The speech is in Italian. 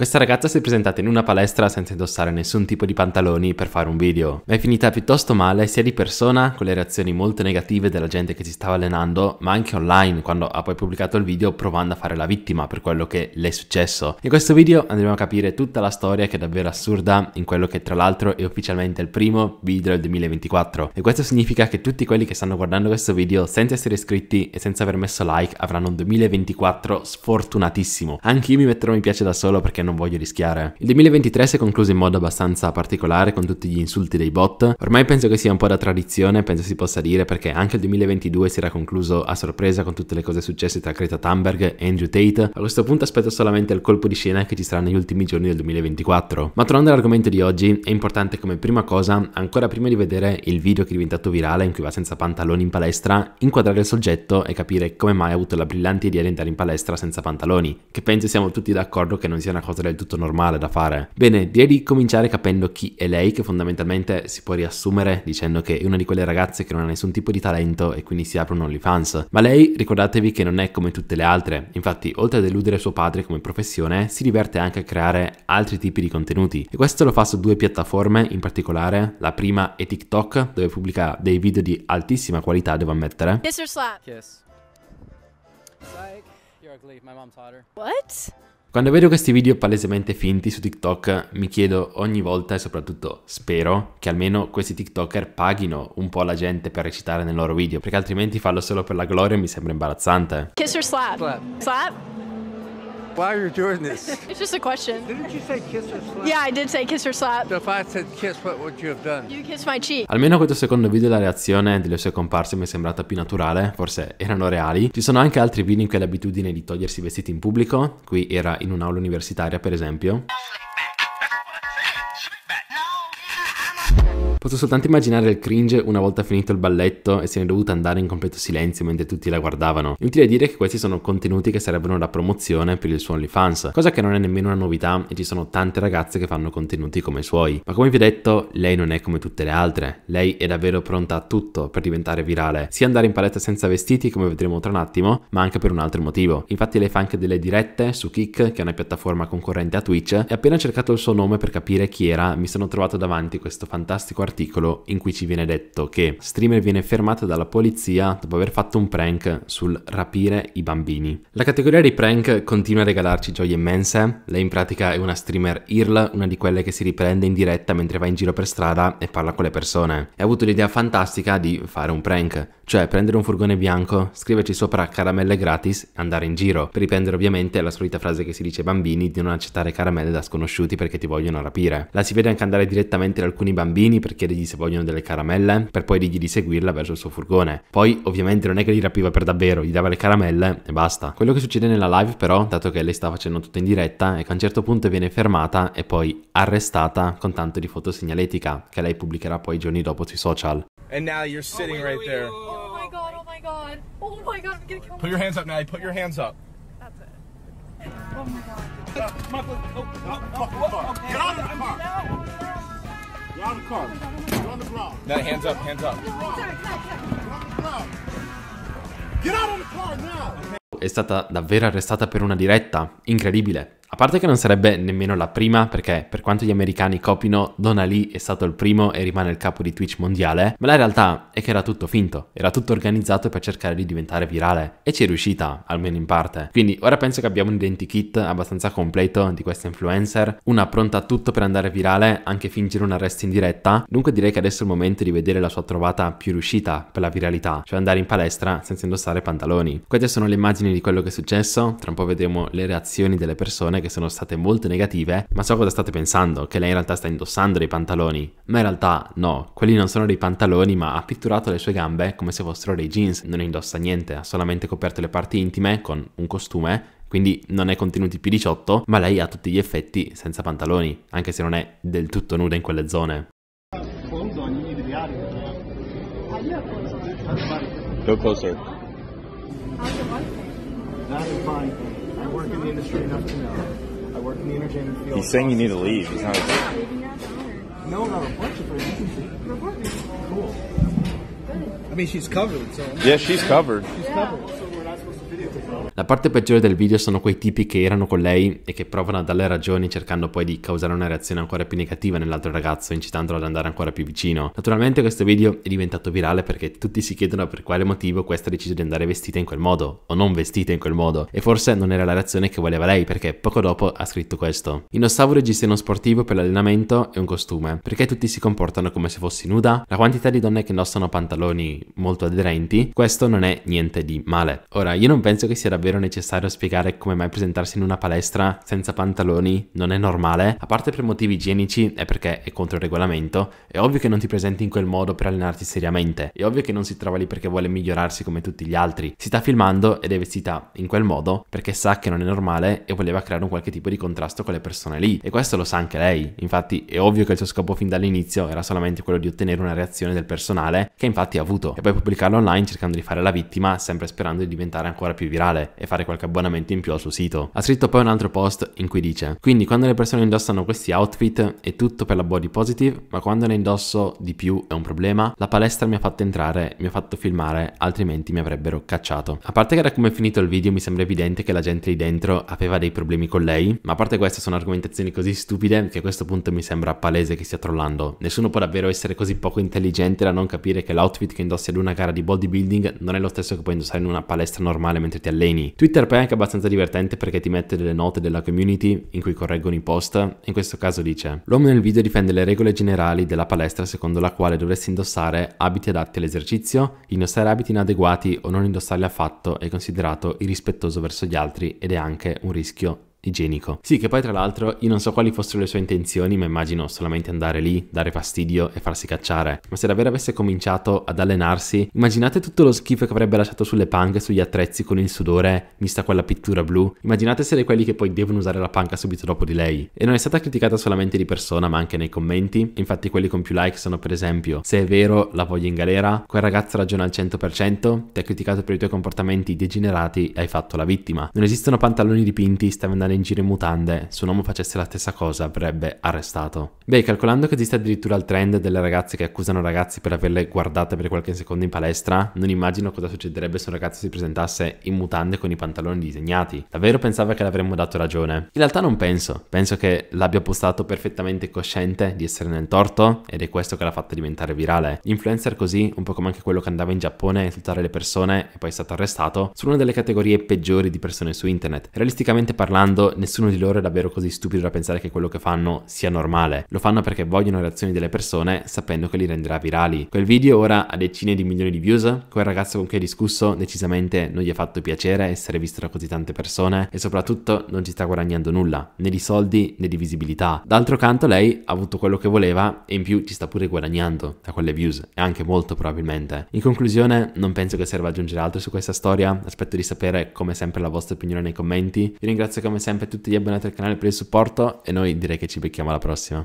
Questa ragazza si è presentata in una palestra senza indossare nessun tipo di pantaloni per fare un video. Ma è finita piuttosto male sia di persona, con le reazioni molto negative della gente che si stava allenando, ma anche online, quando ha poi pubblicato il video provando a fare la vittima per quello che le è successo. In questo video andremo a capire tutta la storia che è davvero assurda in quello che tra l'altro è ufficialmente il primo video del 2024. E questo significa che tutti quelli che stanno guardando questo video senza essere iscritti e senza aver messo like avranno un 2024 sfortunatissimo. Anche io mi metterò mi piace da solo perché non non voglio rischiare. Il 2023 si è concluso in modo abbastanza particolare con tutti gli insulti dei bot. Ormai penso che sia un po' da tradizione, penso si possa dire, perché anche il 2022 si era concluso a sorpresa con tutte le cose successe tra Greta Thunberg e Andrew Tate. A questo punto aspetto solamente il colpo di scena che ci sarà negli ultimi giorni del 2024. Ma tornando all'argomento di oggi, è importante come prima cosa, ancora prima di vedere il video che è diventato virale in cui va senza pantaloni in palestra, inquadrare il soggetto e capire come mai ha avuto la brillante idea di andare in palestra senza pantaloni, che penso siamo tutti d'accordo che non sia una cosa cosa del tutto normale da fare. Bene, direi di cominciare capendo chi è lei, che fondamentalmente si può riassumere dicendo che è una di quelle ragazze che non ha nessun tipo di talento e quindi si apre un OnlyFans. Ma lei, ricordatevi che non è come tutte le altre, infatti oltre a deludere suo padre come professione, si diverte anche a creare altri tipi di contenuti. E questo lo fa su due piattaforme in particolare, la prima è TikTok, dove pubblica dei video di altissima qualità, devo ammettere. Kiss or slap? Kiss. Psych, you're ugly, my mom taught her. What? Quando vedo questi video palesemente finti su TikTok mi chiedo ogni volta e soprattutto spero che almeno questi TikToker paghino un po' la gente per recitare nei loro video perché altrimenti farlo solo per la gloria mi sembra imbarazzante. Kiss or slap? Slap? slap? Why are you doing this? it's just a question. Didn't you say kiss or slap? Yeah, I did say kiss or slap. So if I said kiss, what would you have done? You kissed my cheek. Almeno questo secondo video la reazione delle sue comparse mi è sembrata più naturale, forse erano reali. Ci sono anche altri video in cui ha l'abitudine di togliersi i vestiti in pubblico, qui era in un'aula universitaria per esempio. Posso soltanto immaginare il cringe una volta finito il balletto e se ne è dovuta andare in completo silenzio mentre tutti la guardavano. Inutile dire che questi sono contenuti che sarebbero la promozione per il suo OnlyFans, cosa che non è nemmeno una novità e ci sono tante ragazze che fanno contenuti come i suoi. Ma come vi ho detto, lei non è come tutte le altre. Lei è davvero pronta a tutto per diventare virale, sia andare in palestra senza vestiti come vedremo tra un attimo, ma anche per un altro motivo. Infatti lei fa anche delle dirette su Kick, che è una piattaforma concorrente a Twitch, e appena cercato il suo nome per capire chi era, mi sono trovato davanti questo fantastico articolo articolo in cui ci viene detto che streamer viene fermato dalla polizia dopo aver fatto un prank sul rapire i bambini. La categoria di prank continua a regalarci gioie immense, lei in pratica è una streamer IRL, una di quelle che si riprende in diretta mentre va in giro per strada e parla con le persone. E ha avuto l'idea fantastica di fare un prank cioè prendere un furgone bianco, scriverci sopra caramelle gratis e andare in giro, per riprendere ovviamente la solita frase che si dice ai bambini di non accettare caramelle da sconosciuti perché ti vogliono rapire. La si vede anche andare direttamente da alcuni bambini per chiedergli se vogliono delle caramelle, per poi dirgli di seguirla verso il suo furgone. Poi ovviamente non è che li rapiva per davvero, gli dava le caramelle e basta. Quello che succede nella live però, dato che lei sta facendo tutto in diretta, è che a un certo punto viene fermata e poi arrestata con tanto di fotosegnaletica che lei pubblicherà poi giorni dopo sui social. And now you're sitting right there god. Oh my god, I'm gonna kill Put your hands up, Natalie. Put your hands up. That's it. Oh my god. Michael, oh, oh, oh, oh, okay. Get out of the oh, car. Oh, oh, Get out of the car. Get on the ground. Now, hands up, hands up. Get out of the car now. È stata davvero arrestata per una diretta? Incredibile. A parte che non sarebbe nemmeno la prima, perché per quanto gli americani copino, Don Lee è stato il primo e rimane il capo di Twitch mondiale, ma la realtà è che era tutto finto, era tutto organizzato per cercare di diventare virale, e ci è riuscita, almeno in parte. Quindi ora penso che abbiamo un identikit abbastanza completo di questa influencer, una pronta a tutto per andare virale, anche fingere un arresto in diretta, dunque direi che adesso è il momento di vedere la sua trovata più riuscita per la viralità, cioè andare in palestra senza indossare pantaloni. Queste sono le immagini di quello che è successo, tra un po' vedremo le reazioni delle persone che sono state molto negative, ma so cosa state pensando, che lei in realtà sta indossando dei pantaloni. Ma in realtà no, quelli non sono dei pantaloni, ma ha pitturato le sue gambe come se fossero dei jeans. Non indossa niente, ha solamente coperto le parti intime con un costume quindi non è contenuti più 18, ma lei ha tutti gli effetti senza pantaloni, anche se non è del tutto nuda in quelle zone. Go ah, closer. I work in the industry enough to know. I work in the entertainment field. He's saying you need to leave. He's not. No, not a bunch of Cool. I mean, she's covered, so. Yeah, she's covered. She's covered. La parte peggiore del video sono quei tipi che erano con lei e che provano a darle ragioni cercando poi di causare una reazione ancora più negativa nell'altro ragazzo, incitandolo ad andare ancora più vicino. Naturalmente questo video è diventato virale perché tutti si chiedono per quale motivo questa ha deciso di andare vestita in quel modo, o non vestita in quel modo, e forse non era la reazione che voleva lei perché poco dopo ha scritto questo. Indossavo un uno sportivo per l'allenamento e un costume, perché tutti si comportano come se fossi nuda, la quantità di donne che indossano pantaloni molto aderenti, questo non è niente di male. Ora, io non penso penso che sia davvero necessario spiegare come mai presentarsi in una palestra senza pantaloni non è normale, a parte per motivi igienici e perché è contro il regolamento, è ovvio che non ti presenti in quel modo per allenarti seriamente, è ovvio che non si trova lì perché vuole migliorarsi come tutti gli altri, si sta filmando ed è vestita in quel modo perché sa che non è normale e voleva creare un qualche tipo di contrasto con le persone lì e questo lo sa anche lei, infatti è ovvio che il suo scopo fin dall'inizio era solamente quello di ottenere una reazione del personale che infatti ha avuto e poi pubblicarlo online cercando di fare la vittima sempre sperando di diventare ancora più più virale e fare qualche abbonamento in più al suo sito. Ha scritto poi un altro post in cui dice quindi quando le persone indossano questi outfit è tutto per la body positive ma quando ne indosso di più è un problema la palestra mi ha fatto entrare mi ha fatto filmare altrimenti mi avrebbero cacciato. A parte che da come è finito il video mi sembra evidente che la gente lì dentro aveva dei problemi con lei ma a parte questo sono argomentazioni così stupide che a questo punto mi sembra palese che stia trollando. Nessuno può davvero essere così poco intelligente da non capire che l'outfit che indossi ad una gara di bodybuilding non è lo stesso che puoi indossare in una palestra normale mentre ti alleni. Twitter poi è anche abbastanza divertente perché ti mette delle note della community in cui correggono i post, in questo caso dice L'uomo nel video difende le regole generali della palestra secondo la quale dovresti indossare abiti adatti all'esercizio, indossare abiti inadeguati o non indossarli affatto è considerato irrispettoso verso gli altri ed è anche un rischio igienico. Sì, che poi tra l'altro io non so quali fossero le sue intenzioni, ma immagino solamente andare lì, dare fastidio e farsi cacciare. Ma se davvero avesse cominciato ad allenarsi, immaginate tutto lo schifo che avrebbe lasciato sulle panche, sugli attrezzi con il sudore, vista quella pittura blu. Immaginate essere quelli che poi devono usare la panca subito dopo di lei. E non è stata criticata solamente di persona, ma anche nei commenti. Infatti quelli con più like sono per esempio, se è vero la voglio in galera, quel ragazzo ragiona al 100%, ti ha criticato per i tuoi comportamenti degenerati e hai fatto la vittima. Non esistono pantaloni dipinti, stai andando camminare in giro in mutande, se un uomo facesse la stessa cosa avrebbe arrestato. Beh, calcolando che esiste addirittura il trend delle ragazze che accusano ragazzi per averle guardate per qualche secondo in palestra, non immagino cosa succederebbe se un ragazzo si presentasse in mutande con i pantaloni disegnati. Davvero pensava che l'avremmo dato ragione? In realtà non penso, penso che l'abbia postato perfettamente cosciente di essere nel torto ed è questo che l'ha fatta diventare virale. Influencer così, un po' come anche quello che andava in Giappone a insultare le persone e poi è stato arrestato, sono una delle categorie peggiori di persone su internet. Realisticamente parlando, fondo nessuno di loro è davvero così stupido da pensare che quello che fanno sia normale. Lo fanno perché vogliono le reazioni delle persone sapendo che li renderà virali. Quel video ora ha decine di milioni di views, quel ragazzo con cui hai discusso decisamente non gli ha fatto piacere essere visto da così tante persone e soprattutto non ci sta guadagnando nulla, né di soldi né di visibilità. D'altro canto lei ha avuto quello che voleva e in più ci sta pure guadagnando da quelle views e anche molto probabilmente. In conclusione non penso che serva aggiungere altro su questa storia, aspetto di sapere come sempre la vostra opinione nei commenti. Vi ringrazio come sempre sempre tutti gli abbonati al canale per il supporto e noi direi che ci becchiamo alla prossima.